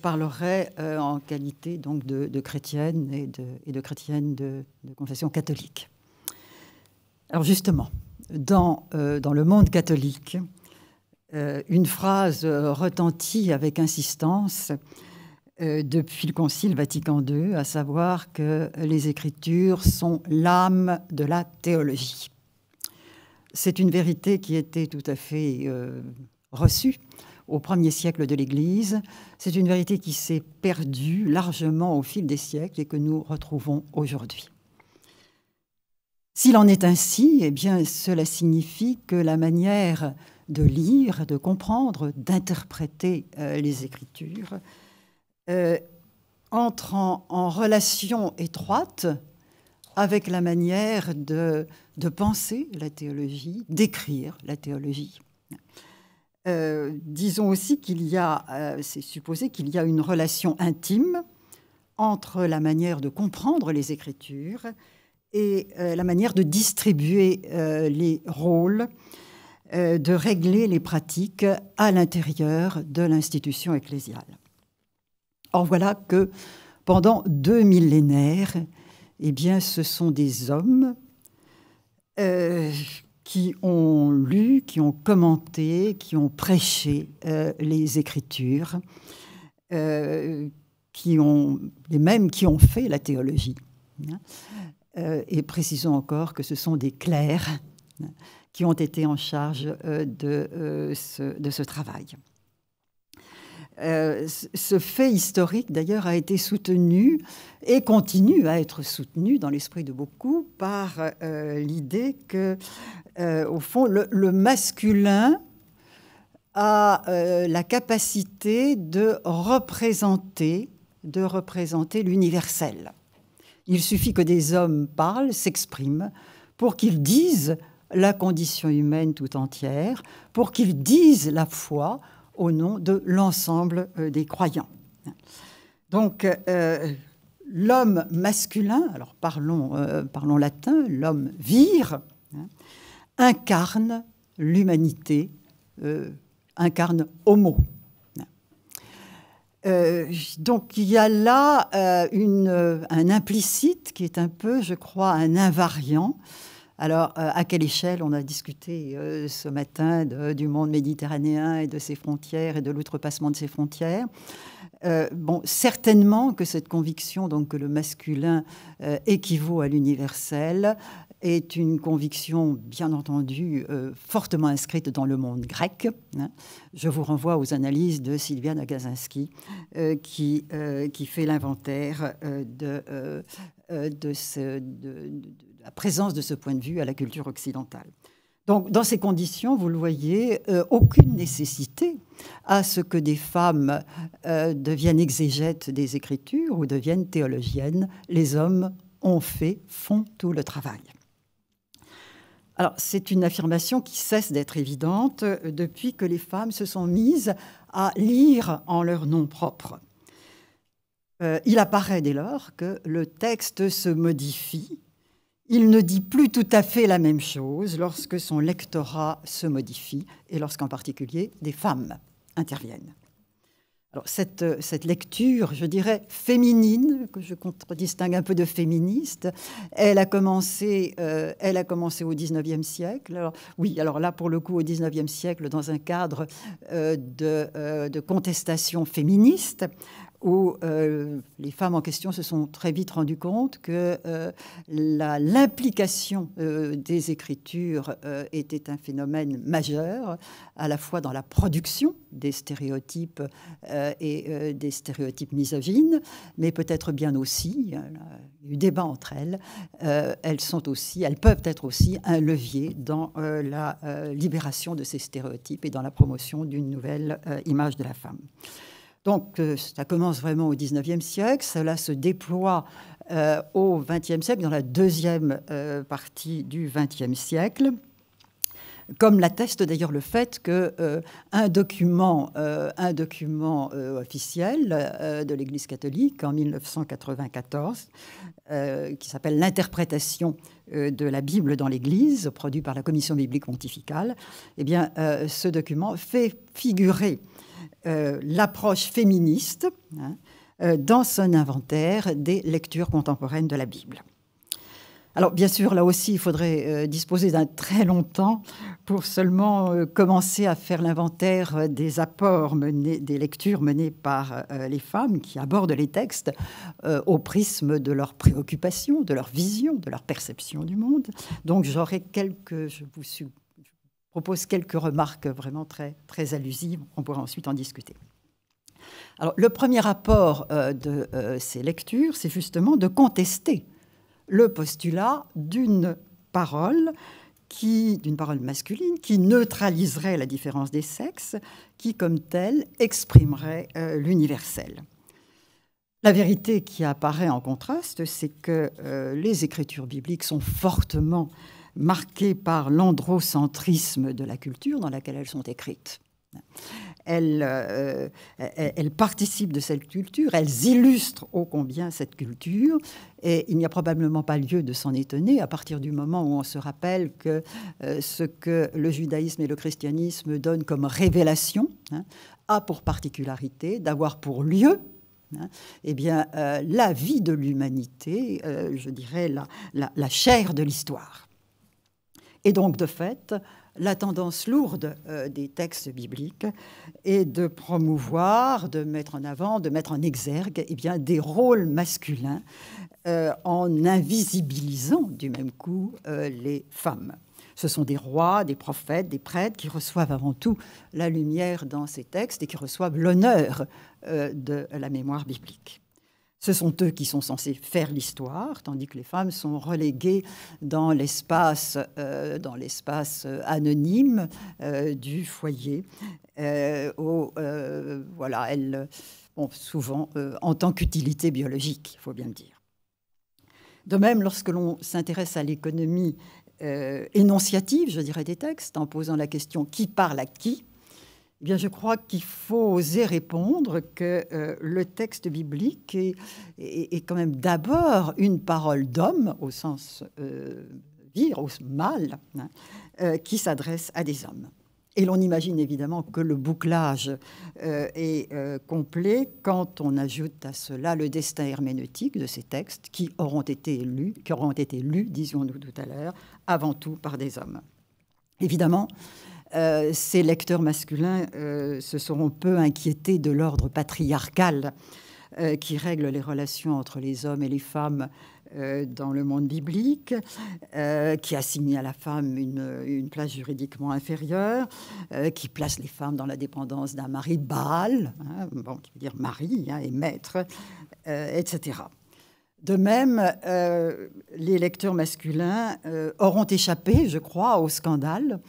parlerai euh, en qualité donc de, chrétienne et de, chrétienne de, confession catholique. Alors justement, dans, euh, le monde catholique, euh, une phrase retentit avec insistance depuis le Concile Vatican II, à savoir que les Écritures sont l'âme de la théologie. C'est une vérité qui était tout à fait reçue au premier siècle de l'Église. C'est une vérité qui s'est perdue largement au fil des siècles et que nous retrouvons aujourd'hui. S'il en est ainsi, eh bien, cela signifie que la manière de lire, de comprendre, d'interpréter euh, les Écritures euh, entre en, relation étroite avec la manière de penser la théologie, d'écrire la théologie. Euh, disons aussi qu'il y a, euh, c'est supposé qu'il y a une relation intime entre la manière de comprendre les écritures et euh, la manière de distribuer les rôles, de régler les pratiques à l'intérieur de l'institution ecclésiale. Or voilà que pendant deux millénaires, eh bien, ce sont des hommes qui ont lu, qui ont commenté, qui ont prêché euh, les Écritures, euh, qui ont, les mêmes, qui ont fait la théologie. Hein. Euh, et précisons encore que ce sont des clercs hein, qui ont été en charge de, de ce travail. Euh, ce fait historique, d'ailleurs, a été soutenu et continue à être soutenu dans l'esprit de beaucoup par euh, l'idée que, euh, au fond, le, masculin a la capacité de représenter, de représenter l'universel. Il suffit que des hommes parlent, s'expriment, pour qu'ils disent la condition humaine tout entière, pour qu'ils disent la foi, au nom de l'ensemble euh, des croyants. Donc, euh, l'homme masculin, alors parlons, euh, latin, l'homme vire, hein, incarne l'humanité, incarne homo. donc il y a là un implicite qui est un peu, je crois, un invariant alors, euh, à quelle échelle on a discuté euh, ce matin du monde méditerranéen et de ses frontières et de l'outrepassement de ses frontières euh, bon, certainement que cette conviction donc que le masculin équivaut à l'universel est une conviction, bien entendu, fortement inscrite dans le monde grec. Hein. Je vous renvoie aux analyses de Sylvia Nagasinski, qui, qui fait l'inventaire de, de, de, la présence de ce point de vue à la culture occidentale. Donc, dans ces conditions, vous le voyez, euh, aucune nécessité à ce que des femmes euh, deviennent exégètes des Écritures ou deviennent théologiennes. Les hommes ont fait, font tout le travail. Alors, c'est une affirmation qui cesse d'être évidente euh, depuis que les femmes se sont mises à lire en leur nom propre. il apparaît dès lors que le texte se modifie il ne dit plus tout à fait la même chose lorsque son lectorat se modifie et lorsqu'en particulier des femmes interviennent. Alors cette, euh, cette, lecture, je dirais féminine, que je contredistingue un peu de féministe, elle a commencé, euh, elle a commencé au XIXe siècle. oui, alors là, pour le coup, au XIXe siècle, dans un cadre euh, de, contestation féministe, où euh, les femmes en question se sont très vite rendues compte que euh, l'implication euh, des écritures était un phénomène majeur, à la fois dans la production des stéréotypes et des stéréotypes misogynes, mais peut-être bien aussi, il y a eu débat entre elles, elles sont aussi, elles peuvent être aussi un levier dans la libération de ces stéréotypes et dans la promotion d'une nouvelle image de la femme. Donc euh, ça commence vraiment au 19e siècle, cela se déploie euh, au XXe siècle, dans la deuxième euh, partie du XXe siècle comme l'atteste d'ailleurs le fait que euh, un document, euh, un document euh, officiel de l'Église catholique en 1994, qui s'appelle l'interprétation de la Bible dans l'Église, produit par la Commission biblique pontificale, eh bien, ce document fait figurer l'approche féministe hein, dans son inventaire des lectures contemporaines de la Bible. Alors bien sûr, là aussi, il faudrait euh, disposer d'un très long temps pour seulement euh, commencer à faire l'inventaire euh, des apports menés, des lectures menées par les femmes qui abordent les textes au prisme de leurs préoccupations, de leur vision, de leur perception du monde. Donc j'aurais quelques, je vous propose quelques remarques vraiment très, très allusives. On pourra ensuite en discuter. Alors, le premier apport de ces lectures, c'est justement de contester le postulat d'une parole qui, d'une parole masculine, qui neutraliserait la différence des sexes, qui, comme telle, exprimerait euh, l'universel. La vérité qui apparaît en contraste, c'est que euh, les écritures bibliques sont fortement marquées par l'androcentrisme de la culture dans laquelle elles sont écrites elles, euh, euh, participent de cette culture, elles illustrent ô combien cette culture, et il n'y a probablement pas lieu de s'en étonner à partir du moment où on se rappelle que euh, ce que le judaïsme et le christianisme donnent comme révélation hein, a pour particularité d'avoir pour lieu hein, eh bien, la vie de l'humanité, je dirais la chair de l'histoire. Et donc, de fait, la tendance lourde euh, des textes bibliques est de promouvoir, de mettre en avant, de mettre en exergue eh bien, des rôles masculins euh, en invisibilisant du même coup euh, les femmes. Ce sont des rois, des prophètes, des prêtres qui reçoivent avant tout la lumière dans ces textes et qui reçoivent l'honneur de la mémoire biblique. Ce sont eux qui sont censés faire l'histoire, tandis que les femmes sont reléguées dans l'espace, euh, dans l'espace euh, anonyme euh, du foyer. voilà, elles, souvent en tant qu'utilité biologique, il faut bien le dire. De même, lorsque l'on s'intéresse à l'économie énonciative, je dirais, des textes, en posant la question qui parle à qui, eh bien, je crois qu'il faut oser répondre que euh, le texte biblique est, est, quand même d'abord une parole d'homme, au sens euh, dire, au mal, hein, euh, qui s'adresse à des hommes. Et l'on imagine évidemment que le bouclage euh, est complet quand on ajoute à cela le destin herméneutique de ces textes qui auront été lus, qui auront été lus, disions-nous tout à l'heure, avant tout par des hommes. Évidemment, euh, ces lecteurs masculins euh, se seront peu inquiétés de l'ordre patriarcal euh, qui règle les relations entre les hommes et les femmes dans le monde biblique, qui assigne à la femme une, place juridiquement inférieure, qui place les femmes dans la dépendance d'un mari Baal, hein, qui veut dire mari hein, et maître, etc. De même, les lecteurs masculins auront échappé, je crois, au scandale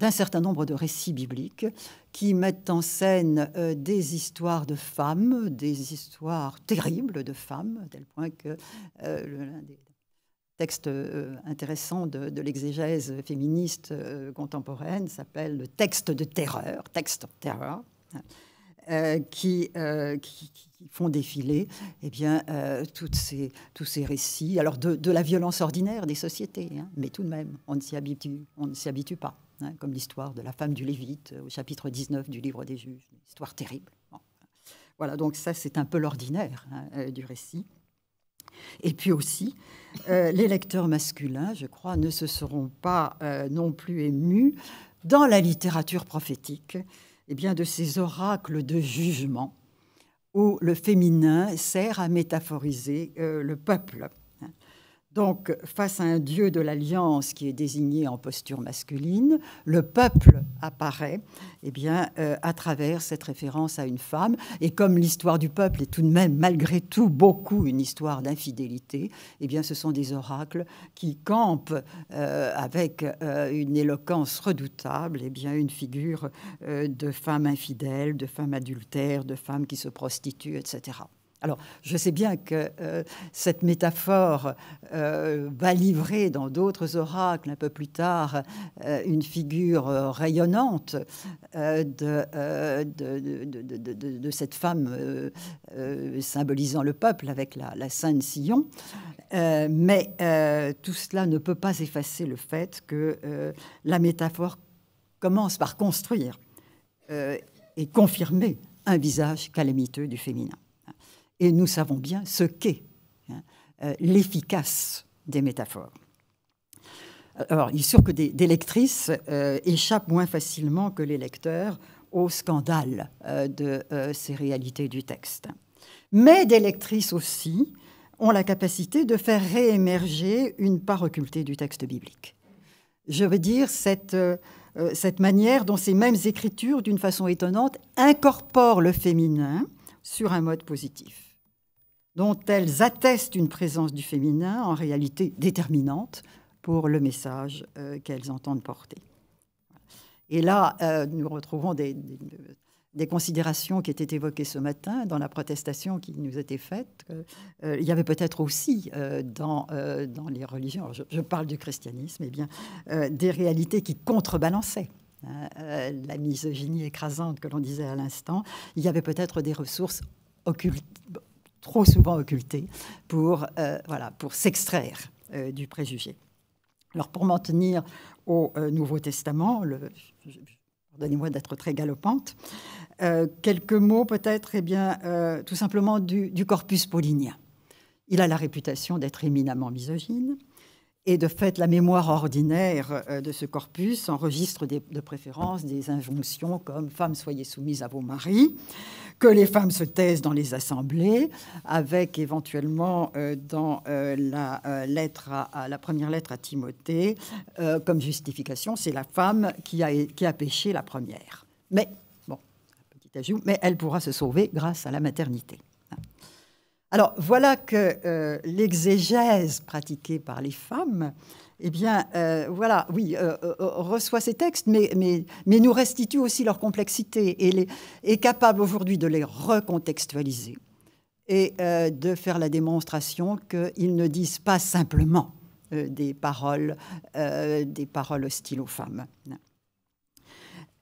d'un certain nombre de récits bibliques qui mettent en scène euh, des histoires de femmes, des histoires terribles de femmes, à tel point que euh, l'un des textes euh, intéressants de, l'exégèse féministe contemporaine s'appelle le texte de terreur, texte of terror. Hein, qui, qui, font défiler eh bien, ces, tous ces récits, alors de, la violence ordinaire des sociétés, hein, mais tout de même, on s'y habitue, on ne s'y habitue pas. Hein, comme l'histoire de la femme du Lévite euh, au chapitre 19 du livre des juges, une histoire terrible. Hein. Voilà, donc ça c'est un peu l'ordinaire hein, euh, du récit. Et puis aussi, euh, les lecteurs masculins, je crois, ne se seront pas non plus émus dans la littérature prophétique et eh bien, de ces oracles de jugement où le féminin sert à métaphoriser le peuple. Donc, face à un dieu de l'alliance qui est désigné en posture masculine, le peuple apparaît eh bien, euh, à travers cette référence à une femme. Et comme l'histoire du peuple est tout de même, malgré tout, beaucoup une histoire d'infidélité, eh bien, ce sont des oracles qui campent euh, avec euh, une éloquence redoutable eh bien, une figure de femme infidèle, de femme adultère, de femme qui se prostitue, etc. Alors, je sais bien que euh, cette métaphore euh, va livrer dans d'autres oracles un peu plus tard euh, une figure rayonnante de, cette femme symbolisant le peuple avec la, la Sainte Sillon. mais tout cela ne peut pas effacer le fait que la métaphore commence par construire et confirmer un visage calamiteux du féminin et nous savons bien ce qu'est hein, euh, l'efficace des métaphores. Alors, il est sûr que des, lectrices euh, échappent moins facilement que les lecteurs au scandale euh, de ces réalités du texte. Mais des lectrices aussi ont la capacité de faire réémerger une part occultée du texte biblique. Je veux dire, cette cette manière dont ces mêmes écritures, d'une façon étonnante, incorporent le féminin sur un mode positif dont elles attestent une présence du féminin en réalité déterminante pour le message euh, qu'elles entendent porter. Et là, euh, nous retrouvons des, considérations qui étaient évoquées ce matin dans la protestation qui nous était faite. Euh, il y avait peut-être aussi dans, dans les religions, je, parle du christianisme, eh bien, des réalités qui contrebalançaient hein, la misogynie écrasante que l'on disait à l'instant, il y avait peut-être des ressources occultes, trop souvent occultés pour, euh, voilà, pour s'extraire euh, du préjugé. Alors pour m'en tenir au euh, Nouveau Testament, pardonnez-moi d'être très galopante, quelques mots peut-être eh bien tout simplement du, du corpus paulinien. Il a la réputation d'être éminemment misogyne. Et de fait, la mémoire ordinaire euh, de ce corpus enregistre de préférence des injonctions comme Femmes, soyez soumises à vos maris que les femmes se taisent dans les assemblées, avec éventuellement euh, dans euh, la, lettre la première lettre à Timothée, comme justification, c'est la femme qui a, péché la première. Mais, bon, petit ajout, mais elle pourra se sauver grâce à la maternité. Alors voilà que euh, l'exégèse pratiquée par les femmes, eh bien euh, voilà, oui, euh, reçoit ces textes, mais, nous restitue aussi leur complexité et est capable aujourd'hui de les recontextualiser et de faire la démonstration qu'ils ne disent pas simplement des paroles, des paroles hostiles aux femmes.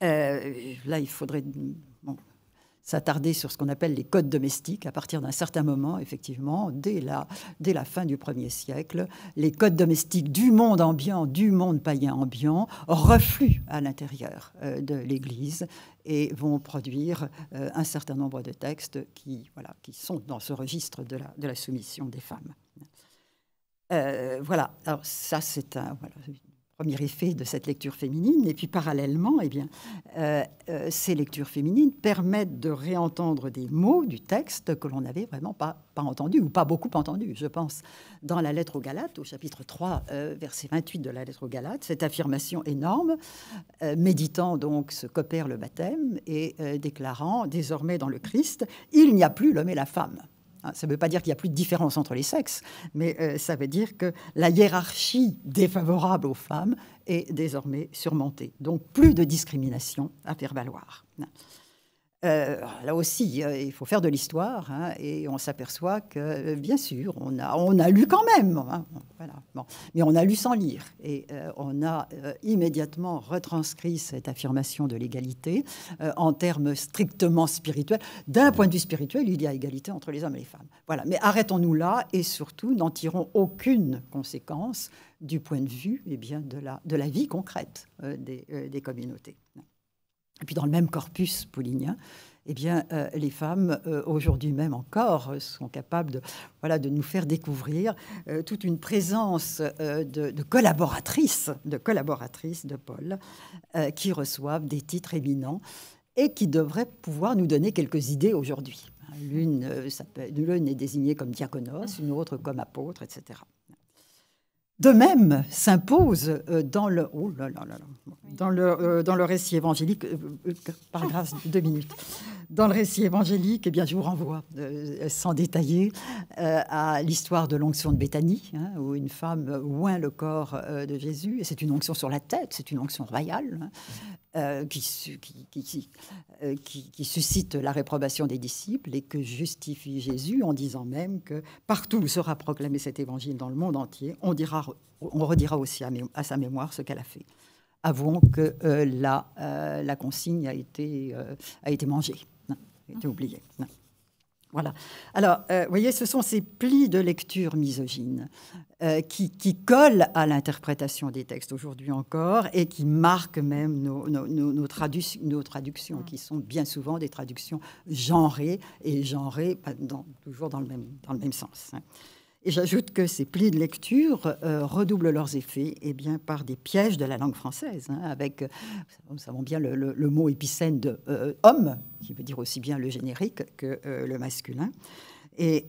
là, il faudrait s'attarder sur ce qu'on appelle les codes domestiques. À partir d'un certain moment, effectivement, dès la, dès la fin du 1 siècle, les codes domestiques du monde ambiant, du monde païen ambiant, refluent à l'intérieur euh, de l'Église et vont produire euh, un certain nombre de textes qui, voilà, qui sont dans ce registre de la, de la soumission des femmes. Euh, voilà, alors ça c'est un, voilà, premier effet de cette lecture féminine. Et puis parallèlement, eh bien, euh, euh, ces lectures féminines permettent de réentendre des mots du texte que l'on n'avait vraiment pas, pas entendu ou pas beaucoup entendu, je pense. Dans la lettre aux Galates, au chapitre 3, euh, verset 28 de la lettre aux Galates, cette affirmation énorme, méditant donc ce qu'opère le baptême et déclarant désormais dans le Christ, il n'y a plus l'homme et la femme. Ah, ça ne veut pas dire qu'il n'y a plus de différence entre les sexes, mais euh, ça veut dire que la hiérarchie défavorable aux femmes est désormais surmontée. Donc plus de discrimination à faire valoir. Euh, là aussi, euh, il faut faire de l'histoire hein, et on s'aperçoit que, euh, bien sûr, on a, lu quand même, hein, mais on a lu sans lire et on a immédiatement retranscrit cette affirmation de l'égalité en termes strictement spirituels. D'un point de vue spirituel, il y a égalité entre les hommes et les femmes. Voilà, mais arrêtons-nous là et surtout n'en tirons aucune conséquence du point de vue eh bien, de, la, vie concrète des communautés et puis dans le même corpus paulinien, eh bien, euh, les femmes, euh, aujourd'hui même encore, sont capables de, voilà, de nous faire découvrir euh, toute une présence de, collaboratrices, de collaboratrices de Paul, qui reçoivent des titres éminents et qui devraient pouvoir nous donner quelques idées aujourd'hui. L'une est désignée comme diaconos, une autre comme apôtre, etc de même s'impose euh, dans le oh dans le euh, dans le récit évangélique euh, par grâce deux minutes dans le récit évangélique eh bien je vous renvoie sans détailler à l'histoire de l'onction de Béthanie hein, où une femme oint le corps de Jésus et c'est une onction sur la tête c'est une onction royale hein. Euh, euh, qui, qui, suscite la réprobation des disciples et que justifie Jésus en disant même que partout où sera proclamé cet évangile dans le monde entier, on, dira, on redira aussi à, sa mémoire ce qu'elle a fait. Avouons que euh, la, consigne a été, a été mangée, a été ah. oubliée. Voilà. Alors, euh, vous voyez, ce sont ces plis de lecture misogyne euh, qui, collent à l'interprétation des textes aujourd'hui encore et qui marquent même nos, traductions, qui sont bien souvent des traductions genrées et genrées toujours dans le même, sens. Hein. Et j'ajoute que ces plis de lecture euh, redoublent leurs effets et eh bien, par des pièges de la langue française, hein, avec, euh, nous savons bien, le, mot épicène de euh, homme, qui veut dire aussi bien le générique que le masculin. Et,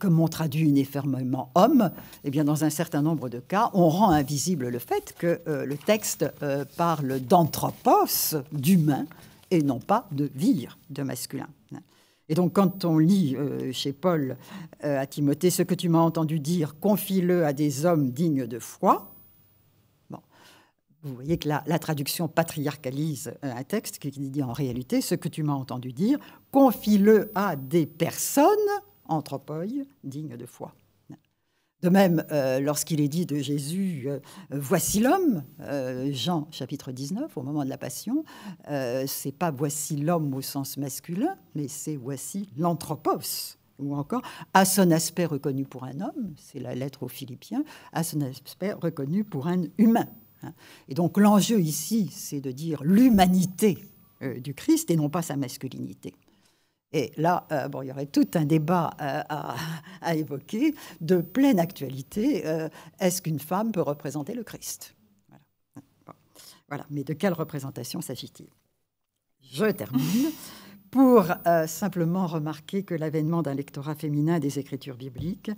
comme on traduit uniformément homme, eh bien, dans un certain nombre de cas, on rend invisible le fait que le texte parle d'anthropos, d'humain, et non pas de vir, de masculin. Et donc, quand on lit euh, chez Paul euh, à Timothée ce que tu m'as entendu dire, confie-le à des hommes dignes de foi. Bon, vous voyez que la, la traduction patriarcalise euh, un texte qui dit en réalité ce que tu m'as entendu dire, confie-le à des personnes, anthropoïdes dignes de foi. De même, euh, lorsqu'il est dit de Jésus, euh, voici l'homme, euh, Jean chapitre 19, au moment de la Passion, c'est pas voici l'homme au sens masculin, mais c'est voici l'anthropos, ou encore à son aspect reconnu pour un homme, c'est la lettre aux Philippiens, à son aspect reconnu pour un humain. Hein et donc l'enjeu ici, c'est de dire l'humanité du Christ et non pas sa masculinité. Et là, euh, bon, il y aurait tout un débat euh, à, évoquer de pleine actualité. Euh, est-ce qu'une femme peut représenter le Christ voilà. Mais de quelle représentation s'agit-il Je termine pour simplement remarquer que l'avènement d'un lectorat féminin des écritures bibliques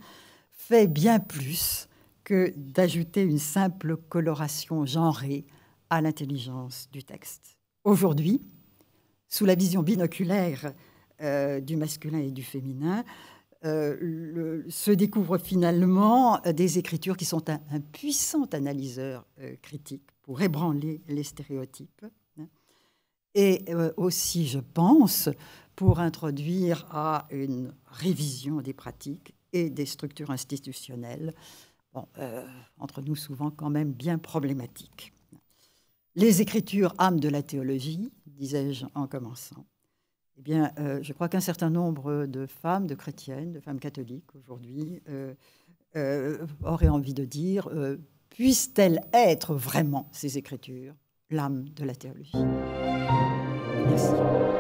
fait bien plus que d'ajouter une simple coloration genrée à l'intelligence du texte. Aujourd'hui, sous la vision binoculaire euh, du masculin et du féminin, euh, se découvrent finalement euh, des écritures qui sont un, puissant analyseur critique pour ébranler les stéréotypes. Hein. Et aussi, je pense, pour introduire à une révision des pratiques et des structures institutionnelles, entre nous souvent quand même bien problématiques. Les écritures, âmes de la théologie, disais-je en commençant eh bien, euh, je crois qu'un certain nombre de femmes, de chrétiennes, de femmes catholiques aujourd'hui, euh, euh, auraient envie de dire puissent-elles être vraiment ces écritures, l'âme de la théologie Merci.